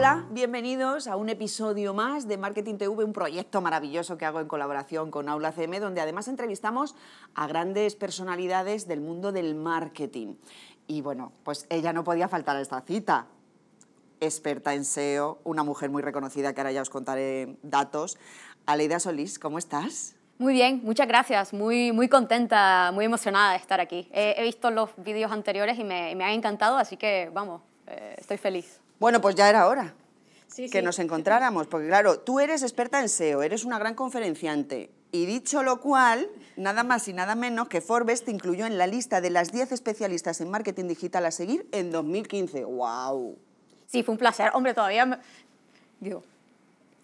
Hola, bienvenidos a un episodio más de Marketing TV, un proyecto maravilloso que hago en colaboración con Aula CM, donde además entrevistamos a grandes personalidades del mundo del marketing. Y bueno, pues ella no podía faltar a esta cita. Experta en SEO, una mujer muy reconocida que ahora ya os contaré datos. Aleida Solís, ¿cómo estás? Muy bien, muchas gracias. Muy, muy contenta, muy emocionada de estar aquí. He, visto los vídeos anteriores y me, me han encantado, así que vamos, eh, estoy feliz. Bueno, pues ya era hora. Sí, que nos encontráramos, porque claro, tú eres experta en SEO, eres una gran conferenciante. Y dicho lo cual, nada más y nada menos que Forbes te incluyó en la lista de las 10 especialistas en marketing digital a seguir en 2015. ¡Wow! Sí, fue un placer. Hombre, todavía me... digo,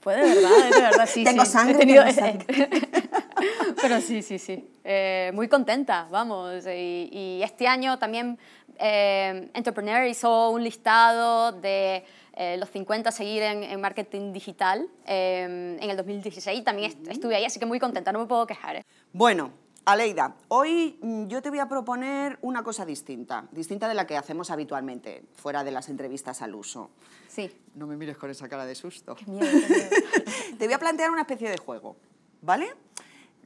fue verdad, de verdad, sí. tengo sangre. Pero sí, sí, sí. Eh, muy contenta, vamos. Y, este año también eh, Entrepreneur hizo un listado de eh, los 50 a seguir en, marketing digital en el 2016. También estuve ahí, así que muy contenta, no me puedo quejar. Bueno, Aleida, hoy mm, yo te voy a proponer una cosa distinta, distinta de la que hacemos habitualmente, fuera de las entrevistas al uso. Sí. No me mires con esa cara de susto. Qué te voy a plantear una especie de juego, ¿vale?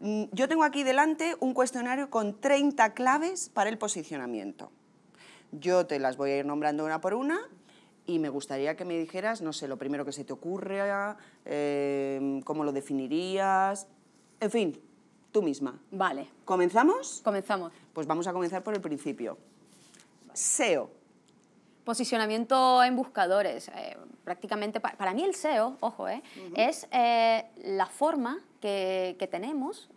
Mm, yo tengo aquí delante un cuestionario con 30 claves para el posicionamiento. Yo te las voy a ir nombrando una por una y me gustaría que me dijeras, no sé, lo primero que se te ocurra, eh, cómo lo definirías, en fin, tú misma. Vale. ¿Comenzamos? Comenzamos. Pues vamos a comenzar por el principio. SEO. Posicionamiento en buscadores. Eh, prácticamente, para mí el SEO, ojo, eh, es eh, la forma que, tenemos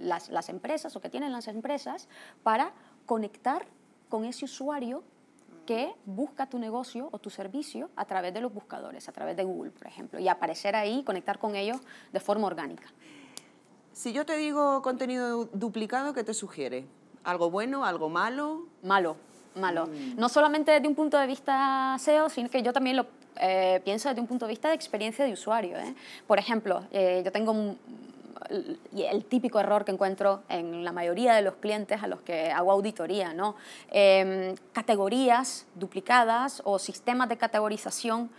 las, las empresas o que tienen las empresas para conectar con ese usuario que busca tu negocio o tu servicio a través de los buscadores, a través de Google, por ejemplo, y aparecer ahí, conectar con ellos de forma orgánica. Si yo te digo contenido duplicado, ¿qué te sugiere? ¿Algo bueno, algo malo? Malo malo. Mm. No solamente desde un punto de vista SEO, sino que yo también lo eh, pienso desde un punto de vista de experiencia de usuario. ¿eh? Por ejemplo, eh, yo tengo el, típico error que encuentro en la mayoría de los clientes a los que hago auditoría, ¿no? Em, categorías duplicadas o sistemas de categorización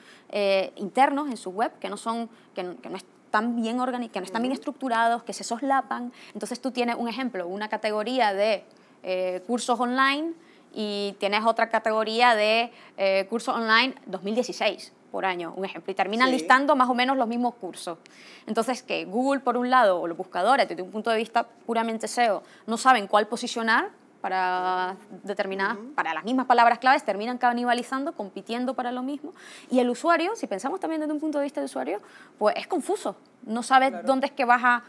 internos en su web que no son, que, están bien que no están bien mm. estructurados, que se soslapan. Entonces tú tienes un ejemplo, una categoría de cursos online y tienes otra categoría de eh, cursos online 2016 por año, un ejemplo, y terminan listando más o menos los mismos cursos. Entonces, que Google, por un lado, o los buscadores, desde un punto de vista puramente SEO, no saben cuál posicionar para determinadas, para las mismas palabras claves, terminan canibalizando, compitiendo para lo mismo. Y el usuario, si pensamos también desde un punto de vista de usuario, pues es confuso. No sabes dónde es que vas a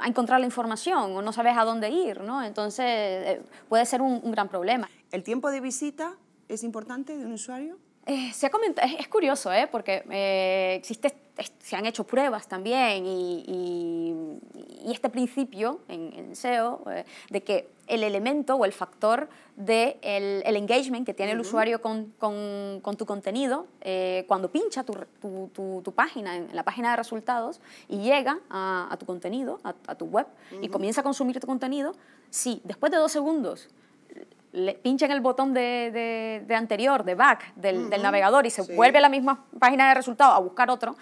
a encontrar la información o no sabes a dónde ir, ¿no? Entonces eh, puede ser un, un gran problema. ¿El tiempo de visita es importante de un usuario? Eh, es, curioso, ¿eh? porque eh, existe, se han hecho pruebas también y, y, este principio en, en SEO eh, de que el elemento o el factor del de el, engagement que tiene el usuario con, con, tu contenido, cuando pincha tu, tu, tu, página en, la página de resultados y llega a, tu contenido, a, tu web, y comienza a consumir tu contenido, si después de dos segundos pinchen el botón de, de, anterior, de back, del, del navegador y se vuelve a la misma página de resultados a buscar otro,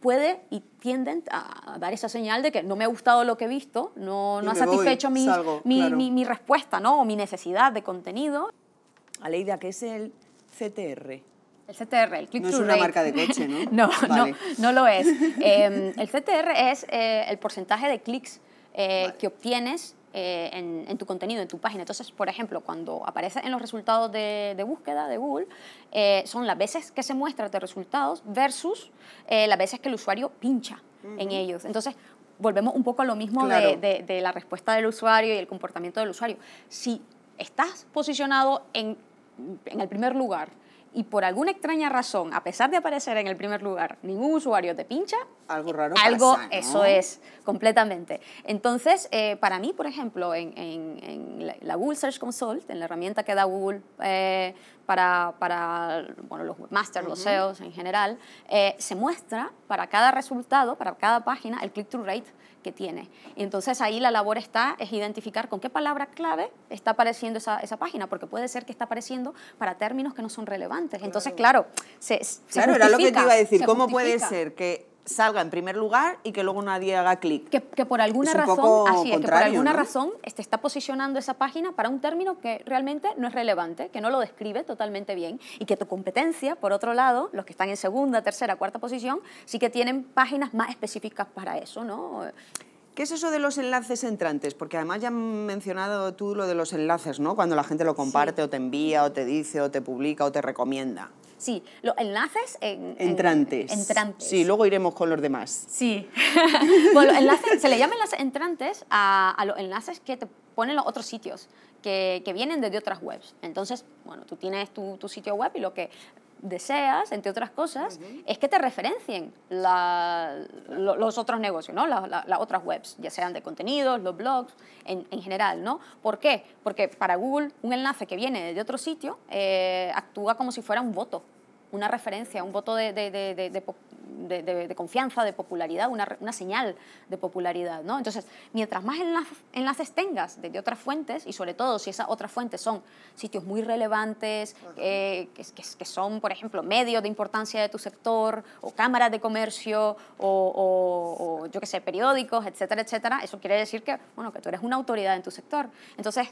puede y tienden a dar esa señal de que no me ha gustado lo que he visto, no, no ha satisfecho mi, mi, respuesta ¿no? o mi necesidad de contenido. Aleida, ¿qué es el CTR? El CTR, el click No es una marca de coche, ¿no? no, no, no lo es. Em, el CTR es eh, el porcentaje de clics eh, que obtienes eh, en, tu contenido, en tu página. Entonces, por ejemplo, cuando aparece en los resultados de, búsqueda de Google, eh, son las veces que se muestra de resultados versus eh, las veces que el usuario pincha en ellos. Entonces, volvemos un poco a lo mismo de, la respuesta del usuario y el comportamiento del usuario. Si estás posicionado en en el primer lugar y por alguna extraña razón, a pesar de aparecer en el primer lugar, ningún usuario te pincha, algo raro. Algo, pasa, eso es, completamente. Entonces, eh, para mí, por ejemplo, en, en, la Google Search Console, en la herramienta que da Google eh, para, para bueno, los webmasters, los SEOs en general, eh, se muestra para cada resultado, para cada página, el click-through rate que tiene. Entonces ahí la labor está, es identificar con qué palabra clave está apareciendo esa, página, porque puede ser que está apareciendo para términos que no son relevantes. Entonces, claro, se, Claro, era lo que te iba a decir, ¿cómo puede ser que salga en primer lugar y que luego nadie haga clic. Que, por alguna razón, así es, que por alguna razón te este está posicionando esa página para un término que realmente no es relevante, que no lo describe totalmente bien y que tu competencia, por otro lado, los que están en segunda, tercera, cuarta posición, sí que tienen páginas más específicas para eso, ¿no? ¿Qué es eso de los enlaces entrantes? Porque además ya han mencionado tú lo de los enlaces, ¿no? Cuando la gente lo comparte o te envía o te dice o te publica o te recomienda. Sí, los enlaces entrantes. entrantes. Sí, luego iremos con los demás. Sí. bueno, enlaces, se le llaman las entrantes a, los enlaces que te ponen los otros sitios, que, vienen desde otras webs. Entonces, bueno, tú tienes tu, tu, sitio web y lo que deseas, entre otras cosas, es que te referencien los otros negocios, ¿no? las otras webs, ya sean de contenidos, los blogs, en, general. ¿no? ¿Por qué? Porque para Google un enlace que viene de otro sitio eh, actúa como si fuera un voto una referencia, un voto de, confianza, de popularidad, una, señal de popularidad. ¿no? Entonces, mientras más enlaces, enlaces tengas de, otras fuentes, y sobre todo si esas otras fuentes son sitios muy relevantes, eh, que, son, por ejemplo, medios de importancia de tu sector, o cámaras de comercio, o, o yo qué sé, periódicos, etcétera, etcétera, eso quiere decir que, bueno, que tú eres una autoridad en tu sector. Entonces,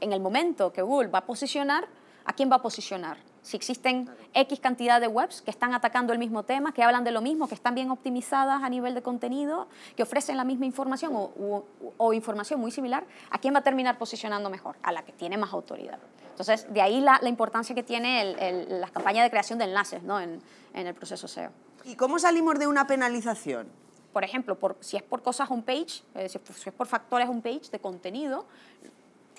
en el momento que Google va a posicionar, ¿a quién va a posicionar? si existen X cantidad de webs que están atacando el mismo tema, que hablan de lo mismo, que están bien optimizadas a nivel de contenido, que ofrecen la misma información o, información muy similar, ¿a quién va a terminar posicionando mejor? A la que tiene más autoridad. Entonces, de ahí la, importancia que tiene el, el, la campaña de creación de enlaces ¿no? en, el proceso SEO. ¿Y cómo salimos de una penalización? por ejemplo, por, si es por cosas homepage, page eh, si, si, es por factores page de contenido,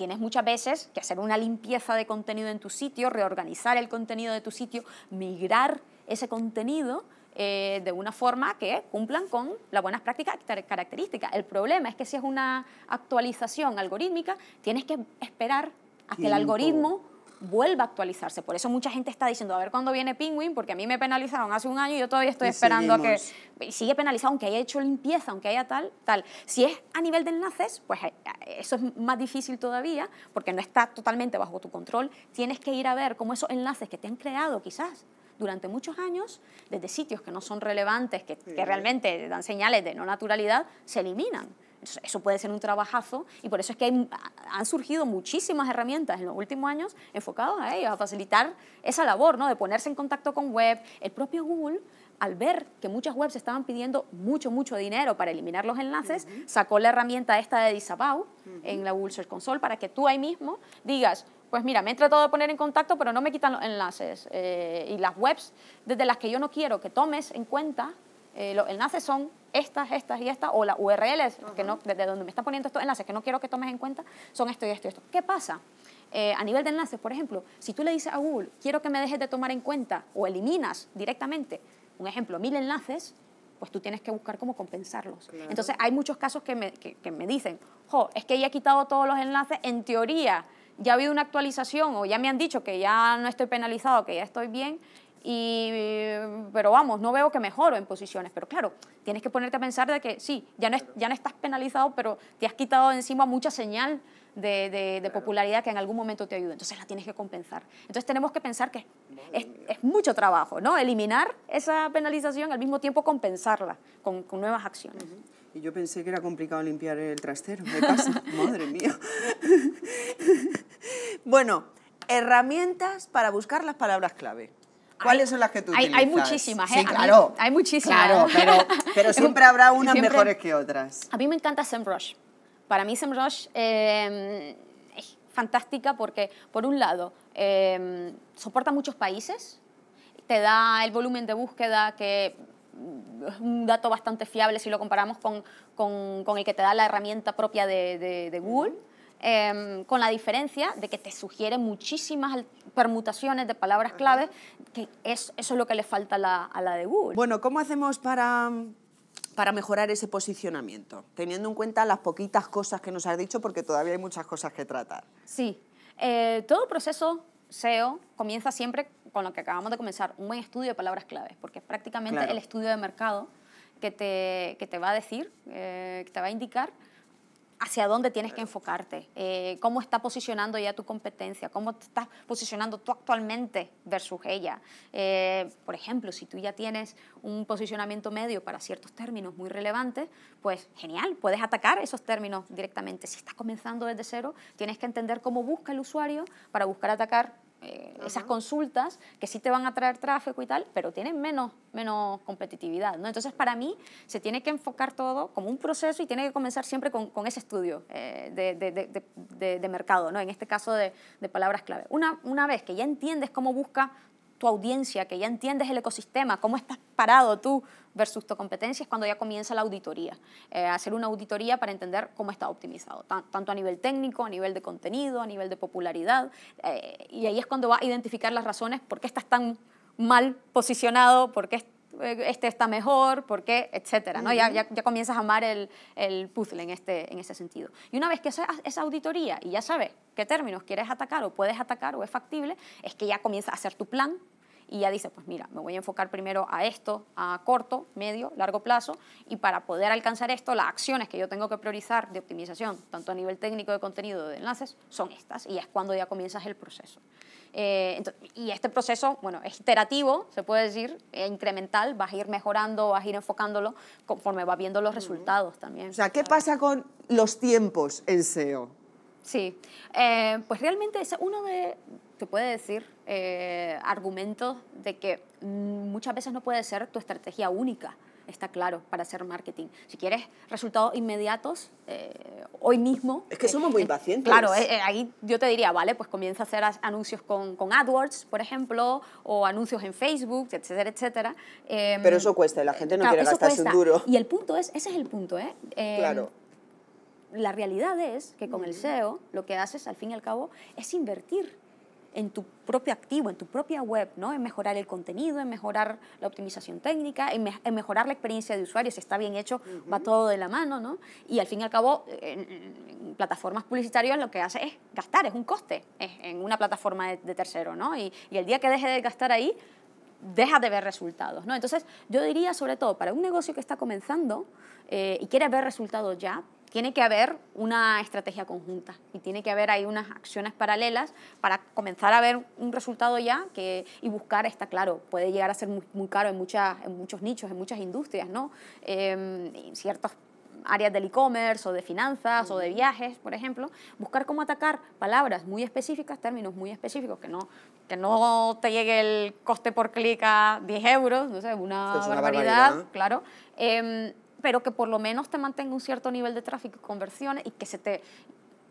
tienes muchas veces que hacer una limpieza de contenido en tu sitio, reorganizar el contenido de tu sitio, migrar ese contenido eh, de una forma que cumplan con las buenas prácticas características. El problema es que si es una actualización algorítmica, tienes que esperar a que el algoritmo vuelva a actualizarse. Por eso mucha gente está diciendo, a ver cuándo viene Penguin, porque a mí me penalizaron hace un año y yo todavía estoy esperando a que... sigue penalizado, aunque haya hecho limpieza, aunque haya tal, tal. Si es a nivel de enlaces, pues eh, eh, eso es más difícil todavía, porque no está totalmente bajo tu control. Tienes que ir a ver cómo esos enlaces que te han creado quizás durante muchos años, desde sitios que no son relevantes, que realmente dan señales de no naturalidad, se eliminan eso puede ser un trabajazo y por eso es que han surgido muchísimas herramientas en los últimos años enfocadas a ellos, a facilitar esa labor, ¿no? De ponerse en contacto con web. El propio Google, al ver que muchas webs estaban pidiendo mucho, mucho dinero para eliminar los enlaces, sacó la herramienta esta de Disavow en la Google Search Console para que tú ahí mismo digas, pues mira, me he tratado de poner en contacto, pero no me quitan los enlaces. Eh, y las webs desde las que yo no quiero que tomes en cuenta eh, los enlaces son estas, estas y estas, o las URLs, que no, desde donde me están poniendo estos enlaces que no quiero que tomes en cuenta, son esto y esto y esto. ¿Qué pasa? Eh, a nivel de enlaces, por ejemplo, si tú le dices a Google, quiero que me dejes de tomar en cuenta o eliminas directamente, un ejemplo, mil enlaces, pues tú tienes que buscar cómo compensarlos. Entonces, hay muchos casos que me, que me dicen, jo, es que ya he quitado todos los enlaces, en teoría ya ha habido una actualización o ya me han dicho que ya no estoy penalizado, que ya estoy bien, y, pero vamos, no veo que mejoro en posiciones, pero claro, tienes que ponerte a pensar de que sí, ya no, ya no estás penalizado, pero te has quitado encima mucha señal de, de, popularidad que en algún momento te ayuda, entonces la tienes que compensar. Entonces tenemos que pensar que es, mucho trabajo, ¿no? Eliminar esa penalización al mismo tiempo compensarla con, nuevas acciones. Y yo pensé que era complicado limpiar el trastero, me pasa, madre mía. bueno, herramientas para buscar las palabras clave. ¿Cuáles son las que tú hay, utilizas? Hay muchísimas, ¿eh? Sí, claro. hay muchísimas. Claro, pero, siempre habrá unas mejores que otras. A mí me encanta SEMrush. Para mí SEMrush em, es fantástica porque, por un lado, em, soporta muchos países, te da el volumen de búsqueda que es un dato bastante fiable si lo comparamos con, con, el que te da la herramienta propia de, Google. Em, con la diferencia de que te sugiere muchísimas permutaciones de palabras claves, que eso es lo que le falta a la, de Google. Bueno, ¿cómo hacemos para, mejorar ese posicionamiento, teniendo en cuenta las poquitas cosas que nos has dicho, porque todavía hay muchas cosas que tratar. Sí, eh, todo proceso SEO comienza siempre con lo que acabamos de comenzar, un buen estudio de palabras claves, porque es prácticamente el estudio de mercado que te, va a decir, eh, que te va a indicar hacia dónde tienes que enfocarte, eh, cómo está posicionando ya tu competencia, cómo te estás posicionando tú actualmente versus ella. Eh, por ejemplo, si tú ya tienes un posicionamiento medio para ciertos términos muy relevantes, pues genial, puedes atacar esos términos directamente. Si estás comenzando desde cero, tienes que entender cómo busca el usuario para buscar atacar esas consultas que sí te van a traer tráfico y tal, pero tienen menos, menos competitividad. ¿no? Entonces, para mí, se tiene que enfocar todo como un proceso y tiene que comenzar siempre con, ese estudio eh, de, mercado, ¿no? en este caso de, palabras clave. Una, una vez que ya entiendes cómo busca tu audiencia, que ya entiendes el ecosistema, cómo estás parado tú versus tu competencia, es cuando ya comienza la auditoría. Eh, hacer una auditoría para entender cómo está optimizado, tanto a nivel técnico, a nivel de contenido, a nivel de popularidad. Eh, y ahí es cuando va a identificar las razones por qué estás tan mal posicionado, por qué eh, este está mejor, por qué, etcétera. ¿no? ya, ya, ya, comienzas a amar el, el, puzzle en, este, en ese sentido. Y una vez que haces esa auditoría y ya sabes qué términos quieres atacar o puedes atacar o es factible, es que ya comienza a hacer tu plan y ya dice, pues mira, me voy a enfocar primero a esto, a corto, medio, largo plazo, y para poder alcanzar esto, las acciones que yo tengo que priorizar de optimización, tanto a nivel técnico de contenido de enlaces, son estas, y es cuando ya comienzas el proceso. Eh, y este proceso, bueno, es iterativo, se puede decir, incremental, vas a ir mejorando, vas a ir enfocándolo conforme vas viendo los resultados también. O sea, ¿qué pasa con los tiempos en SEO? Sí, eh, pues realmente es uno de, te puede decir, eh, argumentos de que mm, muchas veces no puede ser tu estrategia única está claro para hacer marketing. Si quieres resultados inmediatos, eh, hoy mismo... Es que somos eh, muy impacientes. Claro, ahí yo te diría, vale, pues comienza a hacer anuncios con, AdWords, por ejemplo, o anuncios en Facebook, etcétera, etcétera. Em, Pero eso cuesta, la gente no quiere gastarse un duro. Y el punto es, ese es el punto, ¿eh? Em, claro. La realidad es que con el SEO lo que haces al fin y al cabo es invertir en tu propio activo, en tu propia web, ¿no? en mejorar el contenido, en mejorar la optimización técnica, en, mejorar la experiencia de usuario, si está bien hecho, va todo de la mano, ¿no? Y al fin y al cabo, en, plataformas publicitarias lo que hace es gastar, es un coste en una plataforma de, tercero, ¿no? Y, el día que deje de gastar ahí, deja de ver resultados. ¿no? Entonces, yo diría, sobre todo, para un negocio que está comenzando eh, y quiere ver resultados ya, tiene que haber una estrategia conjunta y tiene que haber ahí unas acciones paralelas para comenzar a ver un resultado ya que, y buscar, está claro, puede llegar a ser muy, caro en, muchas, en muchos nichos, en muchas industrias, ¿no? Em, en ciertas áreas del e-commerce o de finanzas o de viajes, por ejemplo, buscar cómo atacar palabras muy específicas, términos muy específicos, que no, que no te llegue el coste por clic a 10 euros, no sé, una, es barbaridad, claro. Eh, pero que por lo menos te mantenga un cierto nivel de tráfico y conversiones y que se te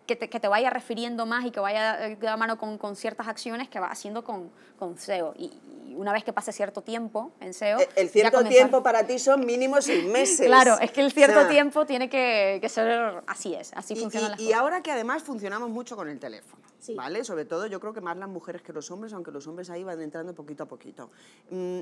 que vaya refiriendo más y que vaya eh, de la mano con, ciertas acciones que va haciendo con, con SEO. Y, una vez que pase cierto tiempo en SEO... Eh, el, cierto tiempo para ti son mínimos seis meses. claro, es que el cierto tiempo tiene que, ser... Así es, así funciona la y, y ahora que además funcionamos mucho con el teléfono, ¿vale? Sobre todo yo creo que más las mujeres que los hombres, aunque los hombres ahí van entrando poquito a poquito. Mm,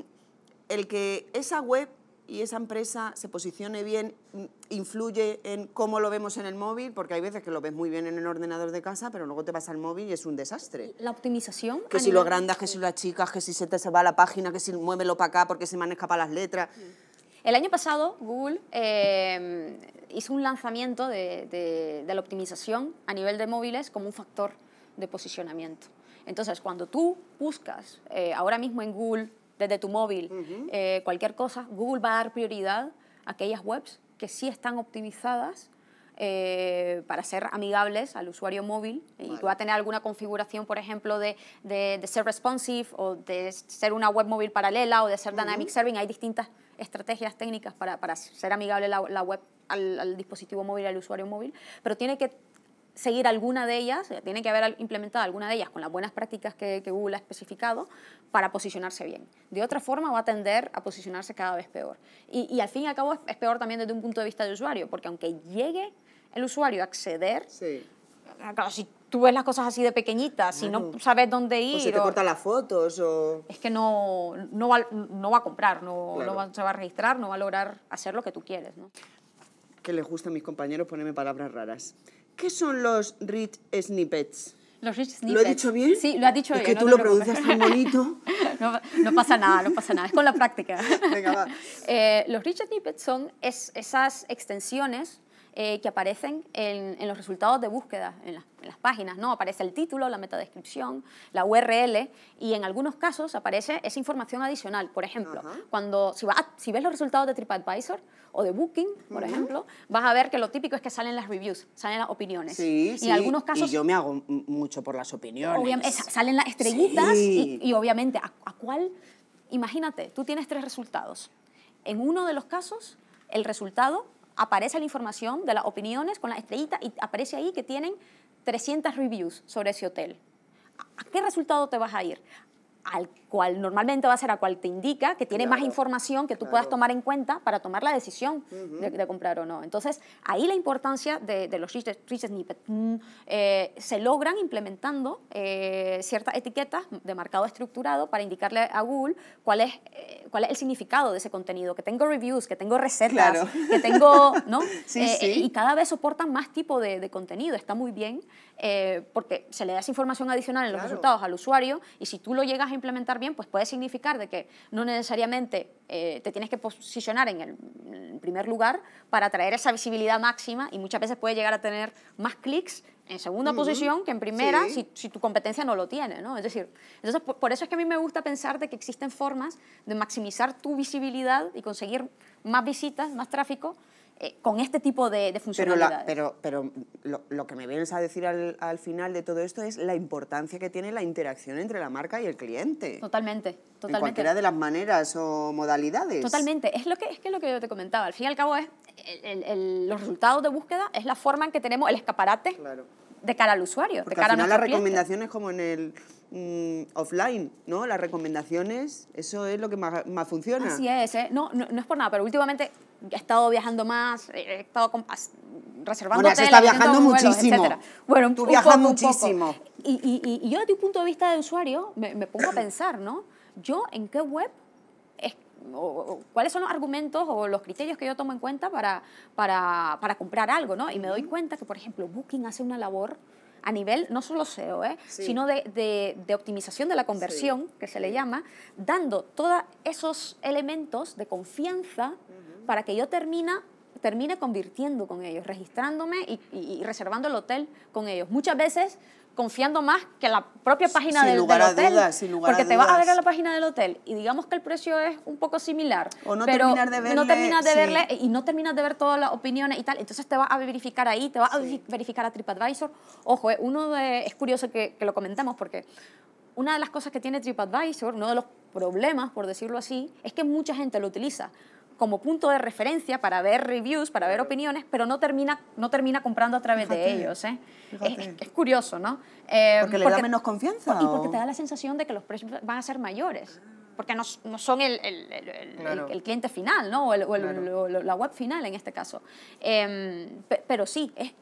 el que esa web y esa empresa se posicione bien, mm, influye en cómo lo vemos en el móvil, porque hay veces que lo ves muy bien en el ordenador de casa, pero luego te vas al móvil y es un desastre. La optimización. Que si lo agrandas, que si lo achicas, que si se te se va la página, que si muévelo para acá porque se me han las letras. Mm. El año pasado Google em, hizo un lanzamiento de, la optimización a nivel de móviles como un factor de posicionamiento. Entonces, cuando tú buscas eh, ahora mismo en Google desde tu móvil, eh, cualquier cosa, Google va a dar prioridad a aquellas webs que sí están optimizadas eh, para ser amigables al usuario móvil y que va a tener alguna configuración, por ejemplo, de, ser responsive o de ser una web móvil paralela o de ser dynamic serving. Hay distintas estrategias técnicas para, ser amigable la, web al, al, dispositivo móvil, al usuario móvil, pero tiene que seguir alguna de ellas, eh, tiene que haber implementado alguna de ellas con las buenas prácticas que, Google ha especificado para posicionarse bien. De otra forma va a tender a posicionarse cada vez peor. Y, al fin y al cabo es, peor también desde un punto de vista de usuario, porque aunque llegue el usuario a acceder, eh, si tú ves las cosas así de pequeñitas, si no sabes dónde ir... O se te cortan las fotos Es que no, va, a comprar, no, se va a registrar, no va a lograr hacer lo que tú quieres. Que les gusta a mis compañeros ponerme palabras raras. ¿Qué son los rich snippets? ¿Lo he dicho bien? Sí, lo has dicho bien. Es que tú lo pronuncias tan bonito. no, pasa nada, no pasa nada. Es con la práctica. Venga, va. Eh, los rich snippets son esas extensiones eh, que aparecen en, los resultados de búsqueda, en, las páginas, ¿no? Aparece el título, la metadescripción, la URL y en algunos casos aparece esa información adicional. Por ejemplo, cuando si, si ves los resultados de TripAdvisor o de Booking, por ejemplo, vas a ver que lo típico es que salen las reviews, salen las opiniones. y en algunos casos... Y yo me hago mucho por las opiniones. salen las estrellitas y, obviamente, ¿a, ¿a cuál? Imagínate, tú tienes tres resultados. En uno de los casos, el resultado aparece la información de las opiniones con la estrellita y aparece ahí que tienen 300 reviews sobre ese hotel. ¿A qué resultado te vas a ir? Al normalmente va a ser a cual te indica, que tiene más información que tú puedas tomar en cuenta para tomar la decisión de, comprar o no. Entonces, ahí la importancia de, los rich, mm, eh, snippets se logran implementando eh, ciertas etiquetas de marcado estructurado para indicarle a Google cuál es, eh, cuál es el significado de ese contenido, que tengo reviews, que tengo recetas, que tengo, ¿no? Y cada vez soportan más tipo de, de contenido, está muy bien, porque se le da esa información adicional en los resultados al usuario y si tú lo llegas a implementar bien, pues puede significar de que no necesariamente eh, te tienes que posicionar en el, primer lugar para traer esa visibilidad máxima y muchas veces puede llegar a tener más clics en segunda posición que en primera si, tu competencia no lo tiene, ¿no? Es decir, por, eso es que a mí me gusta pensar de que existen formas de maximizar tu visibilidad y conseguir más visitas, más tráfico eh, con este tipo de, de funcionalidades. Pero, pero, lo, que me vienes a decir al, final de todo esto es la importancia que tiene la interacción entre la marca y el cliente. Totalmente, totalmente. En cualquiera de las maneras o modalidades. Totalmente, es lo que, es que lo que yo te comentaba, al fin y al cabo es los resultados de búsqueda, es la forma en que tenemos el escaparate de cara al usuario. de cara al la recomendación como en el Mm, offline, ¿no? Las recomendaciones, eso es lo que más, funciona. Así es, ¿eh? no, no, es por nada, pero últimamente he estado viajando más, he estado reservando bueno, se está viajando muchísimo. Bueno, tú viajas muchísimo. Y, yo desde un punto de vista de usuario me, pongo a pensar, ¿no? Yo en qué web cuáles son los argumentos o los criterios que yo tomo en cuenta para, para comprar algo, ¿no? Y me doy cuenta que, por ejemplo, Booking hace una labor a nivel no solo SEO, ¿eh? sino de, de, optimización de la conversión, que se le llama, dando todos esos elementos de confianza para que yo termina, termine convirtiendo con ellos, registrándome y reservando el hotel con ellos. Muchas veces confiando más que la propia página del, hotel. porque te vas a ver a la página del hotel y digamos que el precio es un poco similar. O no pero No terminas de verle y no terminas de ver todas las opiniones y tal. Entonces te vas a verificar ahí, te vas a verificar a TripAdvisor. Ojo, eh, uno es curioso que, que lo comentemos porque una de las cosas que tiene TripAdvisor, uno de los problemas, por decirlo así, es que mucha gente lo utiliza como punto de referencia para ver reviews, para ver opiniones, pero no termina, no termina comprando a través de ellos. ¿eh? Es, curioso, ¿no? porque em, le da menos confianza. Y porque te da la sensación de que los precios van a ser mayores porque no, son el, el, cliente final, ¿no? O, la web final en este caso. Em, pero sí, es,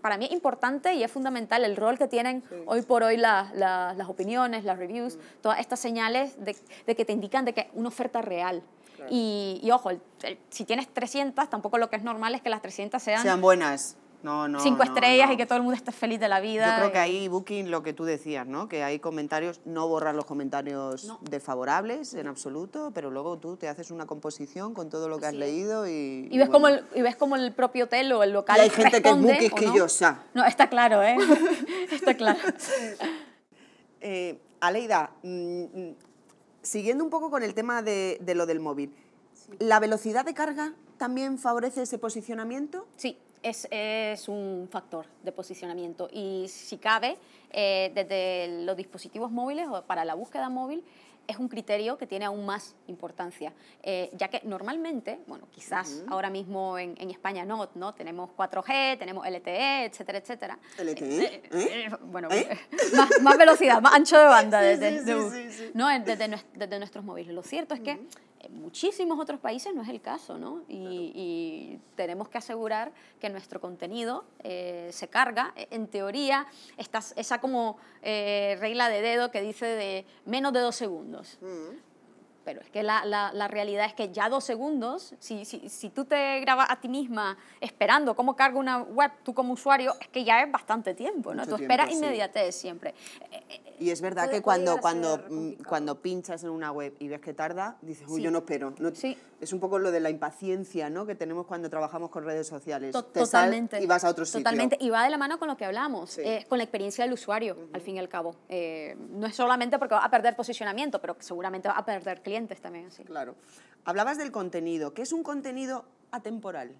para mí es importante y es fundamental el rol que tienen hoy por hoy las opiniones, las reviews, mm. todas estas señales de, de, que te indican de que una oferta real y, y, ojo, si tienes 300, tampoco lo que es normal es que las 300 sean... Sean buenas. No, no, cinco estrellas y que todo el mundo esté feliz de la vida. Yo creo que ahí, Booking, lo que tú decías, ¿no? Que hay comentarios, no borrar los comentarios desfavorables en absoluto, pero luego tú te haces una composición con todo lo que has leído y... Y ves, como el, y ves como el propio hotel o el local y hay gente que es quisquillosa. No, está claro, ¿eh? está claro. Eh, Aleida, mm, mm, siguiendo un poco con el tema de, lo del móvil, ¿la velocidad de carga también favorece ese posicionamiento? Sí, es, un factor de posicionamiento y si cabe, eh, desde los dispositivos móviles o para la búsqueda móvil, es un criterio que tiene aún más importancia, eh, ya que normalmente, bueno, quizás ahora mismo en, España no, ¿no? Tenemos 4G, tenemos LTE, etcétera, etcétera. ¿LTE? Eh, eh, bueno, más, velocidad, más ancho de banda desde, nuestros móviles. Lo cierto es que muchísimos otros países no es el caso, ¿no? Y, tenemos que asegurar que nuestro contenido eh, se carga. En teoría, esta esa como eh, regla de dedo que dice de menos de dos segundos. Mm pero es que la, la, la, realidad es que ya dos segundos, si, si, si, tú te grabas a ti misma esperando cómo carga una web, tú como usuario, es que ya es bastante tiempo, ¿no? tú esperas siempre. Y es verdad que cuando, cuando, mm, cuando pinchas en una web y ves que tarda, dices, uy, yo no espero. No, sí. Es un poco lo de la impaciencia ¿no? que tenemos cuando trabajamos con redes sociales. totalmente. y vas a otro sitio. Totalmente. Y va de la mano con lo que hablamos, eh, con la experiencia del usuario, al fin y al cabo. Eh, no es solamente porque vas a perder posicionamiento, pero seguramente vas a perder clientes también Claro. Hablabas del contenido, que es un contenido atemporal,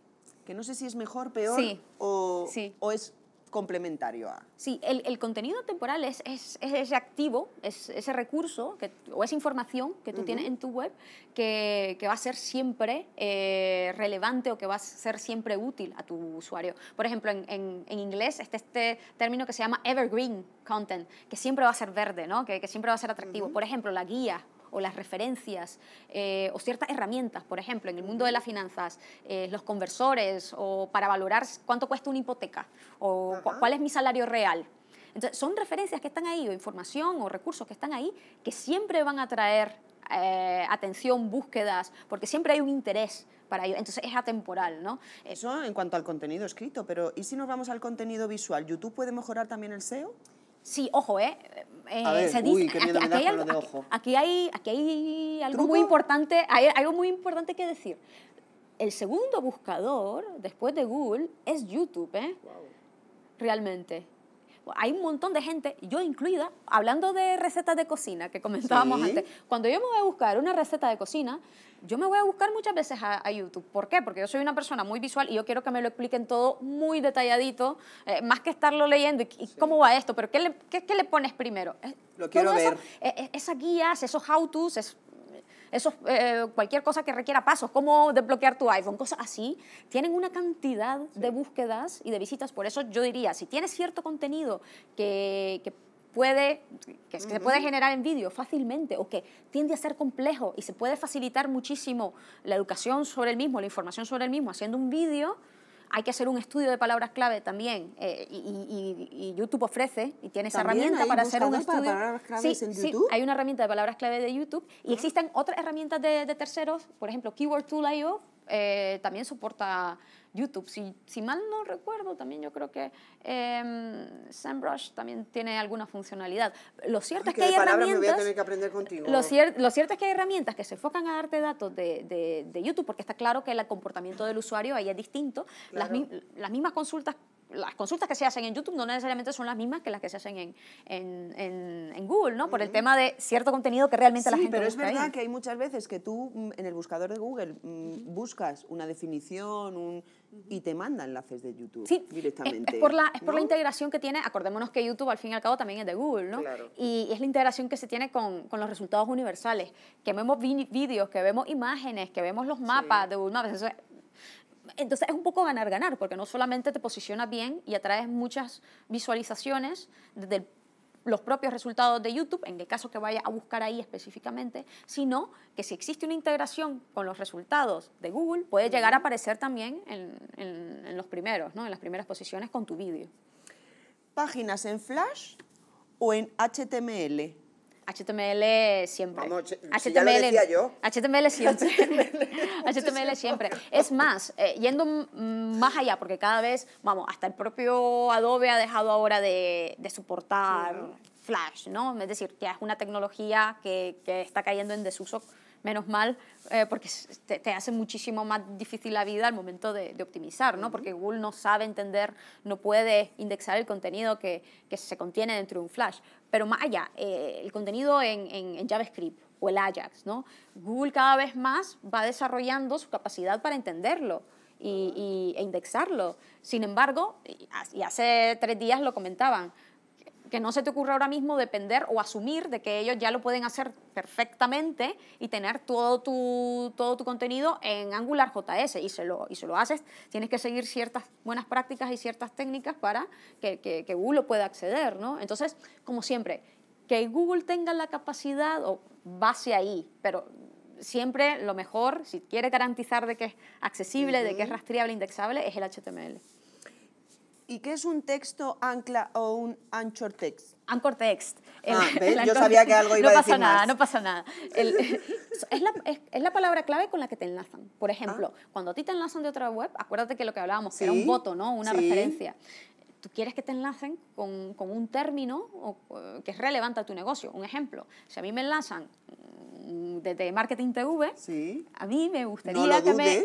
que no sé si es mejor, peor o, es complementario a... Sí, el, contenido temporal es, ese activo, es ese recurso o esa información que tú tienes en tu web que, va a ser siempre eh, relevante o que va a ser siempre útil a tu usuario. Por ejemplo, en, inglés este término que se llama evergreen content, que siempre va a ser verde, ¿no? que, siempre va a ser atractivo. Por ejemplo, la guía o las referencias eh, o ciertas herramientas, por ejemplo, en el mundo de las finanzas, eh, los conversores o para valorar cuánto cuesta una hipoteca o cuál es mi salario real. Entonces, son referencias que están ahí o información o recursos que están ahí que siempre van a traer eh, atención, búsquedas, porque siempre hay un interés para ello. Entonces es atemporal, ¿no? Eso en cuanto al contenido escrito, pero ¿y si nos vamos al contenido visual? ¿YouTube puede mejorar también el SEO? Sí, ojo, ¿eh? eh se dice, aquí, hay, Aquí, hay, algo muy importante, algo muy importante que decir. El segundo buscador, después de Google, es YouTube, ¿eh? Realmente hay un montón de gente, yo incluida, hablando de recetas de cocina que comentábamos antes. Cuando yo me voy a buscar una receta de cocina, yo me voy a buscar muchas veces a, YouTube. ¿Por qué? Porque yo soy una persona muy visual y yo quiero que me lo expliquen todo muy detalladito, eh, más que estarlo leyendo y, cómo va esto, pero ¿qué le, le pones primero? Eh, lo quiero ver. E, e, esas guías, esos how-tos, es eso, eh, cualquier cosa que requiera pasos, cómo desbloquear tu iPhone, cosas así, tienen una cantidad de búsquedas y de visitas. Por eso yo diría, si tienes cierto contenido que, puede, que, se puede generar en vídeo fácilmente o que tiende a ser complejo y se puede facilitar muchísimo la educación sobre el mismo, la información sobre el mismo, haciendo un vídeo hay que hacer un estudio de palabras clave también eh, y, YouTube ofrece y tiene esa herramienta para hacer un estudio. sí, sí, hay una herramienta de palabras clave de YouTube y ah. existen otras herramientas de, de terceros, por ejemplo, Keyword Tool.io eh, también soporta YouTube. Si, mal no recuerdo, también yo creo que eh, SEMrush también tiene alguna funcionalidad. Lo cierto es que hay herramientas. que Lo, cierto es que hay herramientas que se enfocan a darte datos de, de YouTube, porque está claro que el comportamiento del usuario ahí es distinto. Las, las mismas consultas las consultas que se hacen en YouTube no necesariamente son las mismas que las que se hacen en, Google, ¿no? Por el tema de cierto contenido que realmente la gente pero es verdad que hay muchas veces que tú mm, en el buscador de Google mm, buscas una definición, y te manda enlaces de YouTube directamente. Es, es por, la, por la integración que tiene, acordémonos que YouTube al fin y al cabo también es de Google, ¿no? Claro. Y, es la integración que se tiene con, los resultados universales, que vemos vídeos, que vemos imágenes, que vemos los mapas de Google Maps entonces es un poco ganar-ganar, porque no solamente te posicionas bien y atraes muchas visualizaciones desde los propios resultados de YouTube, en el caso que vaya a buscar ahí específicamente, sino que si existe una integración con los resultados de Google, puede llegar a aparecer también en, los primeros, ¿no? en las primeras posiciones con tu vídeo. ¿Páginas en Flash o en HTML? HTML siempre. HTML, HTML siempre. HTML siempre. Es más, eh, yendo más allá, porque cada vez, vamos, hasta el propio Adobe ha dejado ahora de, de soportar Flash, ¿no? Es decir, que es una tecnología que, que está cayendo en desuso menos mal, eh, porque te, hace muchísimo más difícil la vida al momento de, optimizar, ¿no? Porque Google no sabe entender, no puede indexar el contenido que, que, se contiene dentro de un flash. Pero más allá, eh, el contenido en, JavaScript o el Ajax, ¿no? Google cada vez más va desarrollando su capacidad para entenderlo. Y, e indexarlo. Sin embargo, y hace tres días lo comentaban, que no se te ocurra ahora mismo depender o asumir de que ellos ya lo pueden hacer perfectamente y tener todo tu, contenido en Angular JS y se, lo, y se lo haces, tienes que seguir ciertas buenas prácticas y ciertas técnicas para que, Google pueda acceder, ¿no? Entonces, como siempre, que Google tenga la capacidad o base ahí, pero siempre lo mejor, si quiere garantizar de que es accesible, de que es rastreable, indexable, es el HTML. ¿Y qué es un texto ancla o un anchor text? Anchor text. Ah, Yo sabía que algo iba a decir nada, más. No pasa nada, no pasa nada. es, la, palabra clave con la que te enlazan. Por ah. ejemplo, cuando a ti te enlazan de otra web, acuérdate que lo que hablábamos, que era un voto, ¿no? Una referencia tú quieres que te enlacen con, con un término que es relevante a tu negocio. Un ejemplo, si a mí me enlazan de Marketing TV, a mí me gustaría que me...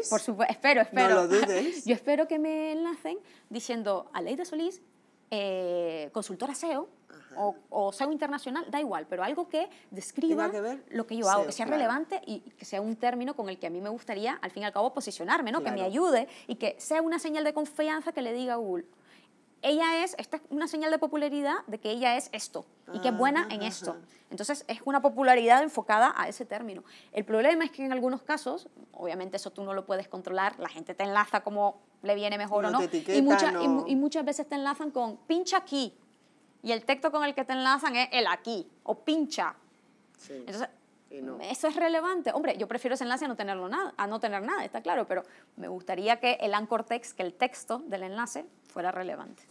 espero, espero. Yo espero que me enlacen diciendo a de Solís, eh, consultora SEO, o, SEO e internacional, da igual, pero algo que describa lo que yo hago, que e sea relevante y que sea un término con el que a mí me gustaría, al fin y al cabo, posicionarme, Que me ayude y que sea una señal de confianza que le diga a Google, ella es, esta es una señal de popularidad de que ella es esto y que es ah, buena en esto. Entonces es una popularidad enfocada a ese término. El problema es que en algunos casos, obviamente eso tú no lo puedes controlar, la gente te enlaza como le viene mejor o no, y, muchas veces te enlazan con pincha aquí y el texto con el que te enlazan es el aquí o pincha. Sí. Entonces eso es relevante. Hombre, yo prefiero ese enlace a no, tenerlo nada, a no tener nada, está claro, pero me gustaría que el anchor text, que el texto del enlace, fuera relevante.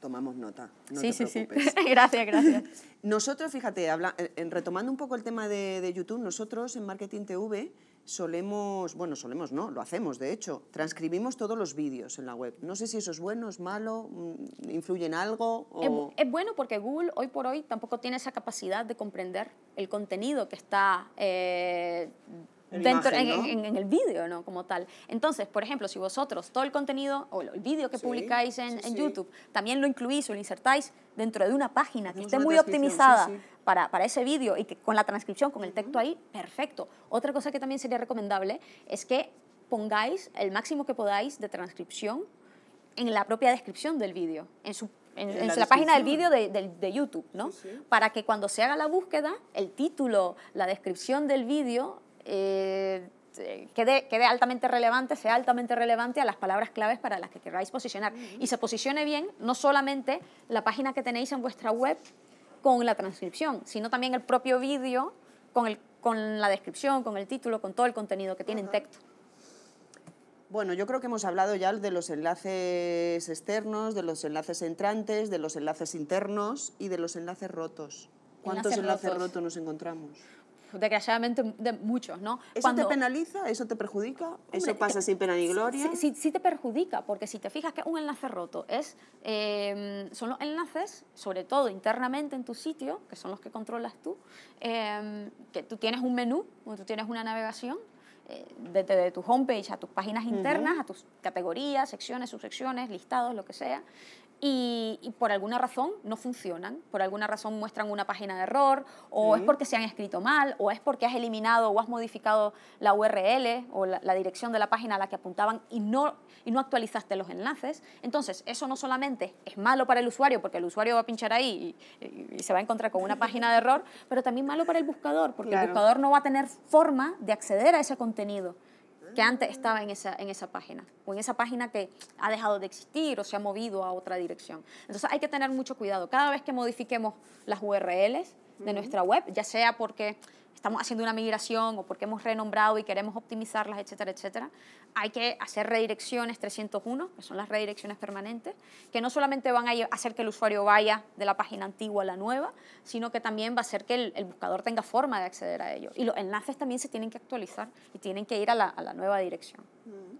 Tomamos nota. sí, sí, sí. gracias, gracias. Nosotros, fíjate, eh, eh, retomando un poco el tema de, de YouTube, nosotros en Marketing TV solemos, bueno, solemos no, lo hacemos de hecho, transcribimos todos los vídeos en la web. No sé si eso es bueno, es malo, mm, influye en algo. Es, bueno porque Google hoy por hoy tampoco tiene esa capacidad de comprender el contenido que está eh, dentro, en, el vídeo, ¿no? Como tal. Entonces, por ejemplo, si vosotros todo el contenido o el vídeo que publicáis en, YouTube también lo incluís o lo insertáis dentro de una página que esté muy optimizada para, para, ese vídeo y que con la transcripción, con el texto ahí, perfecto. Otra cosa que también sería recomendable es que pongáis el máximo que podáis de transcripción en la propia descripción del vídeo, en su en, la, página del vídeo de, de, YouTube, ¿no? Para que cuando se haga la búsqueda, el título, la descripción del vídeo eh, eh, quede, quede, altamente relevante, sea altamente relevante a las palabras claves para las que queráis posicionar. Y se posicione bien no solamente la página que tenéis en vuestra web con la transcripción, sino también el propio vídeo con, con la descripción, con el título, con todo el contenido que tiene en texto. Bueno, yo creo que hemos hablado ya de los enlaces externos, de los enlaces entrantes, de los enlaces internos y de los enlaces rotos. ¿Cuántos enlaces, rotos nos encontramos? desgraciadamente de muchos, ¿no? ¿Eso te penaliza? ¿Eso te perjudica? ¿Eso pasa eh, sin pena ni gloria? Sí, sí, te perjudica, porque si te fijas que un enlace roto es, em, son los enlaces, sobre todo internamente en tu sitio, que son los que controlas tú, em, que tú tienes un menú, o tú tienes una navegación eh, desde de tu homepage a tus páginas internas, a tus categorías, secciones, subsecciones, listados, lo que sea. Y, por alguna razón no funcionan, por alguna razón muestran una página de error, o es porque se han escrito mal, o es porque has eliminado o has modificado la URL o la, dirección de la página a la que apuntaban y no, y no actualizaste los enlaces. Entonces, eso no solamente es malo para el usuario, porque el usuario va a pinchar ahí y, se va a encontrar con una página de error, pero también malo para el buscador, porque el buscador no va a tener forma de acceder a ese contenido que antes estaba en esa, en esa página o en esa página que ha dejado de existir o se ha movido a otra dirección. Entonces hay que tener mucho cuidado. Cada vez que modifiquemos las URLs de nuestra web, ya sea porque estamos haciendo una migración o porque hemos renombrado y queremos optimizarlas, etcétera, etcétera. Hay que hacer redirecciones 301, que son las redirecciones permanentes, que no solamente van a hacer que el usuario vaya de la página antigua a la nueva, sino que también va a hacer que el, buscador tenga forma de acceder a ello. Y los enlaces también se tienen que actualizar y tienen que ir a la, a la nueva dirección. Mm.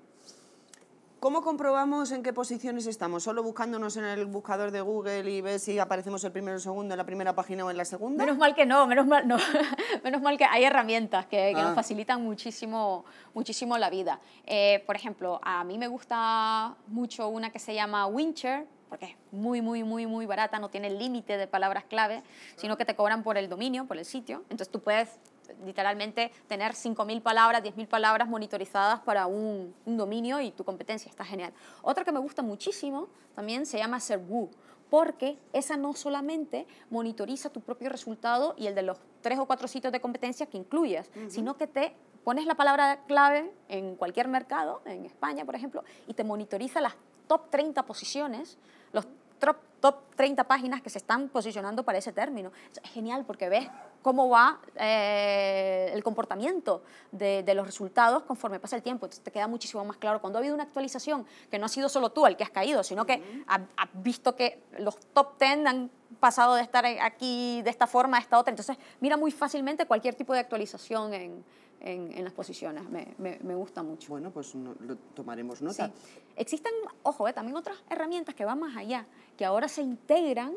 ¿Cómo comprobamos en qué posiciones estamos? ¿Solo buscándonos en el buscador de Google y ver si aparecemos el primero o segundo en la primera página o en la segunda? Menos mal que no, menos mal, menos mal que hay herramientas que, nos ah. facilitan muchísimo, muchísimo la vida. Eh, por ejemplo, a mí me gusta mucho una que se llama Wincher, porque es muy, muy, muy, muy barata, no tiene límite de palabras clave, sino que te cobran por el dominio, por el sitio. Entonces tú puedes literalmente tener 5.000 palabras, 10.000 palabras monitorizadas para un, dominio y tu competencia, está genial. Otra que me gusta muchísimo también se llama Serbu, porque esa no solamente monitoriza tu propio resultado y el de los tres o cuatro sitios de competencia que incluyas, sino que te pones la palabra clave en cualquier mercado, en España por ejemplo, y te monitoriza las top 30 posiciones, los top, top 30 páginas que se están posicionando para ese término. Es genial porque ves cómo va eh, el comportamiento de, los resultados conforme pasa el tiempo. Entonces te queda muchísimo más claro. Cuando ha habido una actualización, que no ha sido solo tú el que has caído, sino que has visto que los top 10 han pasado de estar aquí de esta forma a esta otra. Entonces mira muy fácilmente cualquier tipo de actualización en, en, las posiciones. Me, me, gusta mucho. Bueno, pues lo tomaremos nota. Sí. Existen, ojo, eh, también otras herramientas que van más allá, que ahora se integran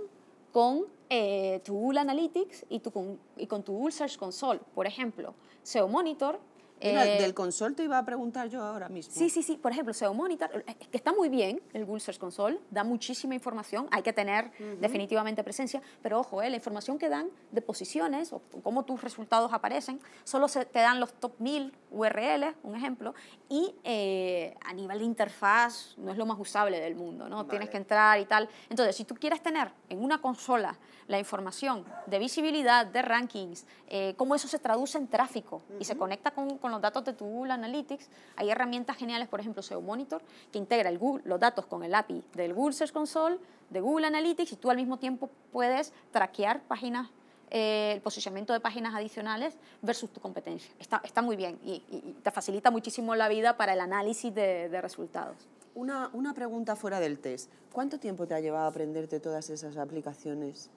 con eh, tu Google Analytics y, tu, con, y con tu Google Search Console, por ejemplo. SEO Monitor. Eh, del console te iba a preguntar yo ahora mismo. Sí, sí, sí. Por ejemplo, SEO Monitor, eh, que está muy bien el Google Search Console, da muchísima información, hay que tener definitivamente presencia, pero ojo, la información que dan de posiciones o cómo tus resultados aparecen, solo se, te dan los top 1000 URL, un ejemplo, y eh, a nivel de interfaz no es lo más usable del mundo, ¿no? Tienes que entrar y tal. Entonces, si tú quieres tener en una consola la información de visibilidad, de rankings, eh, cómo eso se traduce en tráfico y se conecta con, los datos de tu Google Analytics, hay herramientas geniales, por ejemplo, SEO Monitor, que integra los datos con el API del Google Search Console, de Google Analytics, y tú al mismo tiempo puedes traquear páginas eh, el posicionamiento de páginas adicionales versus tu competencia. Está, muy bien y, te facilita muchísimo la vida para el análisis de, resultados. Una, pregunta fuera del test. ¿Cuánto tiempo te ha llevado a aprenderte todas esas aplicaciones?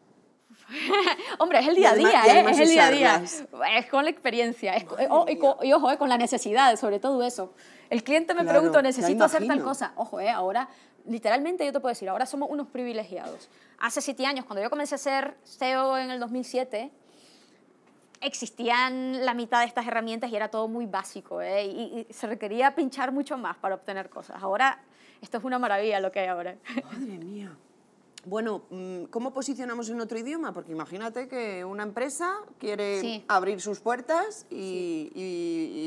Hombre, es el día a día, ¿eh? es el día a día. Es con la experiencia, y, ojo, eh, con la necesidad, sobre todo eso. El cliente me pregunta, necesito hacer tal cosa. Ojo, eh, ahora literalmente yo te puedo decir, ahora somos unos privilegiados. Hace siete años, cuando yo comencé a ser CEO en el 2007, existían la mitad de estas herramientas y era todo muy básico ¿eh? y, y, se requería pinchar mucho más para obtener cosas. Ahora esto es una maravilla lo que hay ahora. Madre mía bueno, mm, ¿cómo posicionamos en otro idioma? Porque imagínate que una empresa quiere abrir sus puertas y,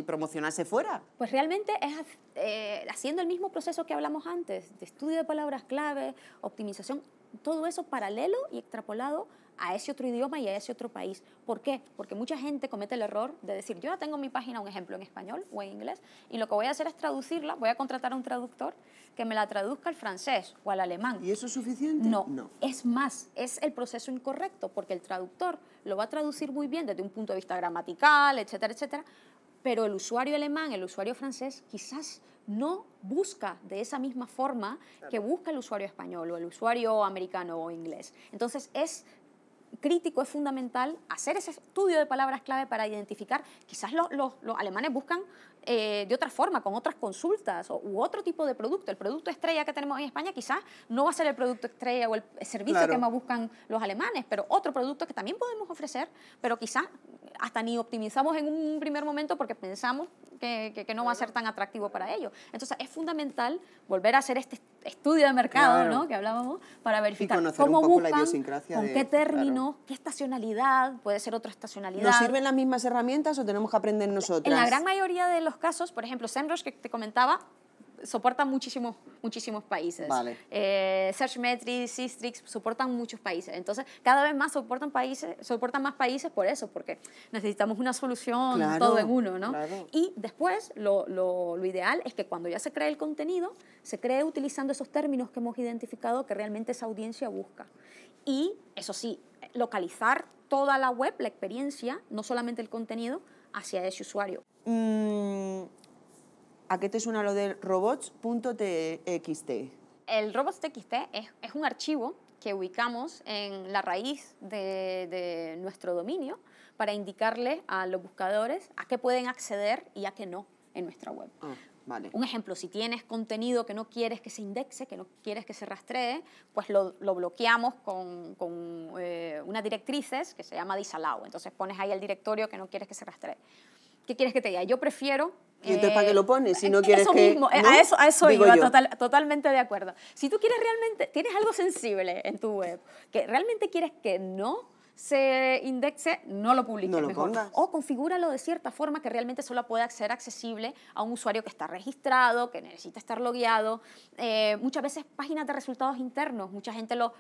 promocionarse fuera. Pues realmente es eh, haciendo el mismo proceso que hablamos antes, de estudio de palabras clave, optimización, todo eso paralelo y extrapolado a ese otro idioma y a ese otro país. ¿Por qué? Porque mucha gente comete el error de decir, yo ya tengo mi página, un ejemplo, en español o en inglés, y lo que voy a hacer es traducirla, voy a contratar a un traductor que me la traduzca al francés o al alemán. ¿Y eso es suficiente? No, no. es más, es el proceso incorrecto, porque el traductor lo va a traducir muy bien desde un punto de vista gramatical, etcétera, etcétera, pero el usuario alemán, el usuario francés, quizás no busca de esa misma forma que busca el usuario español o el usuario americano o inglés. Entonces es crítico, es fundamental hacer ese estudio de palabras clave para identificar, quizás los, los alemanes buscan eh, de otra forma, con otras consultas o, u otro tipo de producto. El producto estrella que tenemos en España quizás no va a ser el producto estrella o el servicio que más buscan los alemanes, pero otro producto que también podemos ofrecer, pero quizás hasta ni optimizamos en un primer momento porque pensamos que, que, no va a ser tan atractivo para ellos. Entonces es fundamental volver a hacer este estudio de mercado ¿no? que hablábamos para verificar cómo buscan, con qué términos, qué estacionalidad, puede ser otra estacionalidad. ¿Nos sirven las mismas herramientas o tenemos que aprender nosotros? En la gran mayoría de los casos, por ejemplo, Semrush, que te comentaba, soportan muchísimos, muchísimos países. Search Eh, Searchmetrics, Sistrix soportan muchos países. Entonces, cada vez más soportan países, soportan más países por eso, porque necesitamos una solución todo en uno, ¿no? Y después, lo, lo, lo, ideal es que cuando ya se cree el contenido, se cree utilizando esos términos que hemos identificado que realmente esa audiencia busca. Y, eso sí, localizar toda la web, la experiencia, no solamente el contenido, hacia ese usuario. Mm, ¿A qué te suena lo de robots.txt? El robots.txt es, es un archivo que ubicamos en la raíz de, nuestro dominio para indicarle a los buscadores a qué pueden acceder y a qué no en nuestra web. Ah, vale. Un ejemplo, si tienes contenido que no quieres que se indexe, que no quieres que se rastree, pues lo, bloqueamos con, eh, unas directrices que se llama disallow. Entonces pones ahí el directorio que no quieres que se rastree. ¿qué quieres que te diga? Yo prefiero ¿Y entonces para que lo pones si no eh, quieres que, mismo, eh, a eso, a eso iba, totalmente de acuerdo. Si tú quieres realmente, tienes algo sensible en tu web, que realmente quieres que no se indexe, no lo publiques O configúralo de cierta forma que realmente solo pueda ser accesible a un usuario que está registrado, que necesita estar logueado. Eh, muchas veces páginas de resultados internos, mucha gente lo,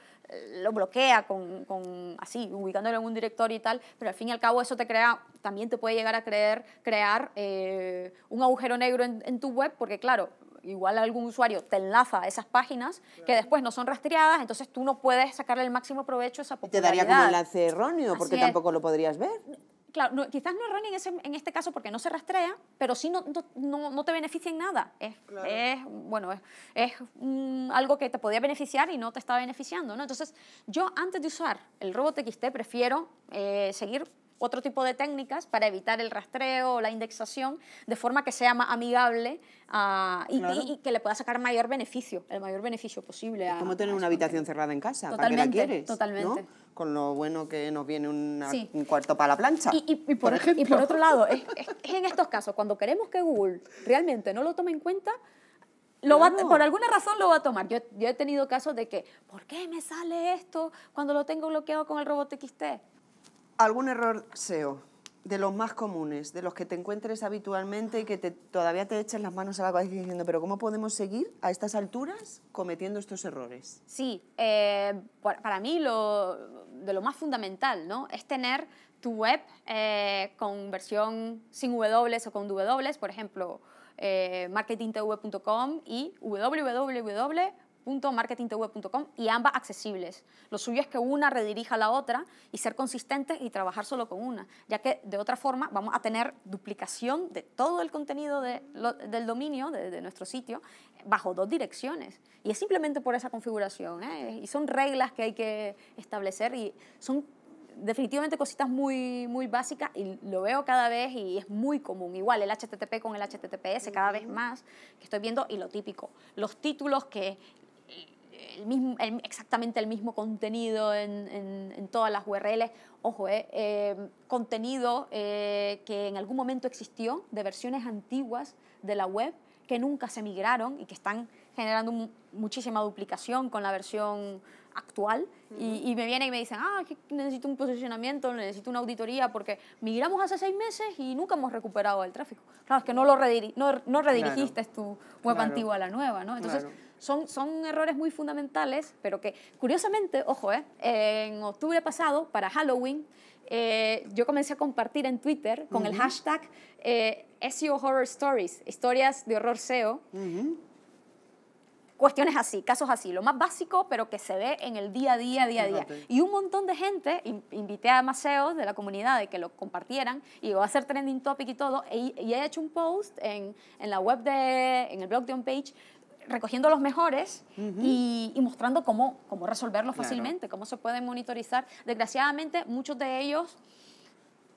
bloquea con, así, ubicándolo en un directorio y tal, pero al fin y al cabo eso te crea, también te puede llegar a creer, crear eh, un agujero negro en tu web, porque claro, igual algún usuario te enlaza a esas páginas que después no son rastreadas, entonces tú no puedes sacarle el máximo provecho a esa popularidad. te daría como un enlace erróneo, porque tampoco lo podrías ver. Claro, quizás no erróneo en, este caso porque no se rastrea, pero sí no, no, te beneficia en nada. Es, bueno, es, algo que te podía beneficiar y no te está beneficiando. Entonces, yo antes de usar el robot XT prefiero eh, seguir otro tipo de técnicas para evitar el rastreo o la indexación de forma que sea más amigable ah, y, que le pueda sacar mayor beneficio, el mayor beneficio posible. Es como tener una habitación cerrada en casa, totalmente, ¿para quieres? Totalmente. Con lo bueno que nos viene un cuarto para la plancha. Y, por, ejemplo. y por otro lado, en estos casos, cuando queremos que Google realmente no lo tome en cuenta, lo por alguna razón lo va a tomar. Yo, yo, he tenido casos de que, ¿por qué me sale esto cuando lo tengo bloqueado con el robot XT? algún error SEO, de los más comunes, de los que te encuentres habitualmente y que todavía te eches las manos a la cabeza diciendo, pero ¿cómo podemos seguir a estas alturas cometiendo estos errores? Sí, eh, para mí lo, de lo más fundamental ¿no? es tener tu web eh, con versión sin W o con W, por ejemplo, eh, marketingtv.com y www www.marketingtv.com y ambas accesibles. Lo suyo es que una redirija a la otra y ser consistentes y trabajar solo con una, ya que de otra forma vamos a tener duplicación de todo el contenido de, del dominio, de, nuestro sitio, bajo dos direcciones. Y es simplemente por esa configuración. ¿eh? Y son reglas que hay que establecer y son definitivamente cositas muy, muy básicas y lo veo cada vez y es muy común. Igual el HTTP con el HTTPS cada vez más que estoy viendo y lo típico, los títulos que el mismo, exactamente el mismo contenido en, todas las URLs. Ojo, eh, eh contenido eh, que en algún momento existió de versiones antiguas de la web que nunca se migraron y que están generando muchísima duplicación con la versión actual y, me vienen y me dicen, ah, necesito un posicionamiento, necesito una auditoría porque migramos hace seis meses y nunca hemos recuperado el tráfico. Claro, es que no, lo no, no, redirigiste tu web antigua a la nueva, ¿no? Entonces, son, son errores muy fundamentales, pero que curiosamente, ojo, ¿eh? en octubre pasado, para Halloween, eh, yo comencé a compartir en Twitter con el hashtag eh, SEO Horror Stories, historias de horror SEO cuestiones así, casos así, lo más básico, pero que se ve en el día a día, día a día. Y un montón de gente, invité a Maceos de la comunidad de que lo compartieran y va a hacer trending topic y todo, y, he hecho un post en, en la web, de, en el blog de OnPage Page, recogiendo los mejores y, mostrando cómo, cómo resolverlo fácilmente, cómo se puede monitorizar. Desgraciadamente, muchos de ellos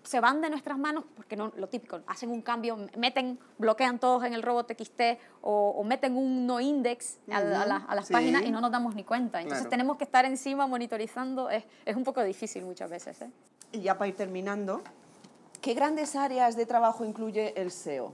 se van de nuestras manos, porque no, lo típico, hacen un cambio, meten, bloquean todos en el robot XT o, o meten un no index a, a, las páginas y no nos damos ni cuenta. Entonces tenemos que estar encima monitorizando, es, es un poco difícil muchas veces. ¿eh? Y ya para ir terminando, ¿qué grandes áreas de trabajo incluye el SEO?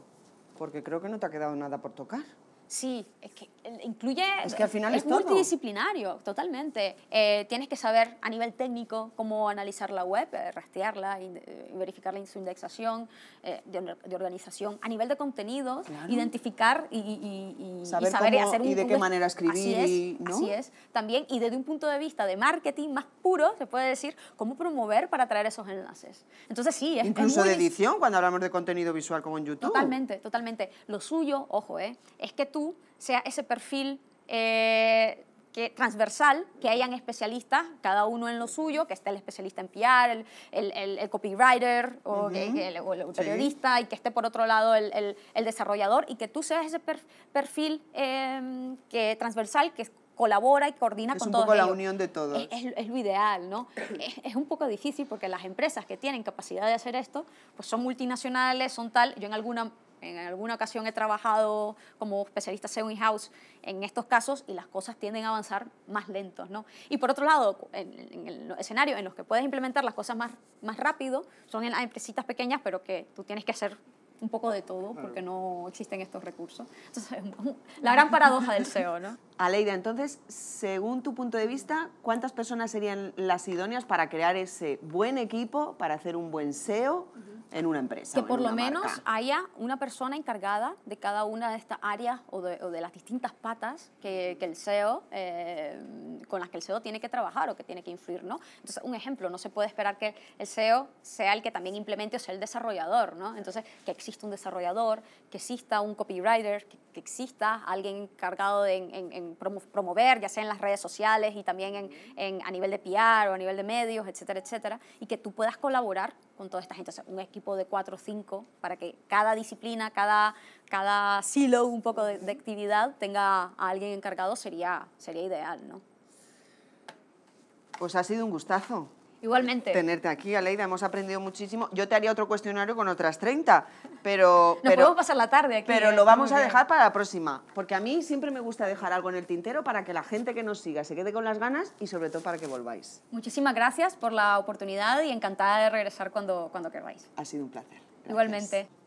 Porque creo que no te ha quedado nada por tocar. Sí, es que incluye... Es que al final es, multidisciplinario, totalmente. Eh, tienes que saber a nivel técnico cómo analizar la web, eh, rastrearla, y eh, verificar su indexación, de, organización. A nivel de contenidos, identificar y, saber, y hacer Y de qué manera escribir. Así es, También, y desde un punto de vista de marketing más puro, se puede decir cómo promover para traer esos enlaces. Entonces sí, es Incluso de edición, cuando hablamos de contenido visual como en YouTube. Totalmente, totalmente. Lo suyo, ojo, es que tú sea ese perfil eh, que, transversal, que hayan especialistas, cada uno en lo suyo, que esté el especialista en PR, el, copywriter o, el, periodista, y que esté por otro lado el, desarrollador, y que tú seas ese perfil em, que, transversal que colabora y coordina con todos. Es un poco la unión de todos. Es, lo ideal, ¿no? es, es, un poco difícil porque las empresas que tienen capacidad de hacer esto, pues son multinacionales, son tal. Yo en alguna en alguna ocasión he trabajado como especialista SEO house en estos casos y las cosas tienden a avanzar más lentos, Y por otro lado, en, el escenario en los que puedes implementar las cosas más, más rápido son en las empresitas pequeñas, pero que tú tienes que hacer un poco de todo, porque no existen estos recursos. Entonces, la gran paradoja del SEO, ¿no? Aleida, entonces, según tu punto de vista, ¿cuántas personas serían las idóneas para crear ese buen equipo, para hacer un buen SEO en una empresa? Que por lo menos haya una persona encargada de cada una de estas áreas o de, las distintas patas que, el SEO, eh, con las que el SEO tiene que trabajar o que tiene que influir, ¿no? Entonces, un ejemplo, no se puede esperar que el SEO sea el que también implemente o sea el desarrollador, Entonces, que exista un desarrollador, que exista un copywriter, que, exista alguien encargado de en, promover, ya sea en las redes sociales y también a nivel de PR o a nivel de medios, etcétera, etcétera, y que tú puedas colaborar con toda esta gente, o sea, un equipo de cuatro o cinco, para que cada disciplina, cada, cada silo un poco de, de actividad tenga a alguien encargado sería, sería ideal, ¿no? Pues ha sido un gustazo. Igualmente. Tenerte aquí, Aleida, hemos aprendido muchísimo. Yo te haría otro cuestionario con otras 30, pero... Nos podemos pasar la tarde aquí. Pero ¿eh? lo vamos a dejar para la próxima, porque a mí siempre me gusta dejar algo en el tintero para que la gente que nos siga se quede con las ganas y sobre todo para que volváis. Muchísimas gracias por la oportunidad y encantada de regresar cuando, cuando queráis. Ha sido un placer. Igualmente.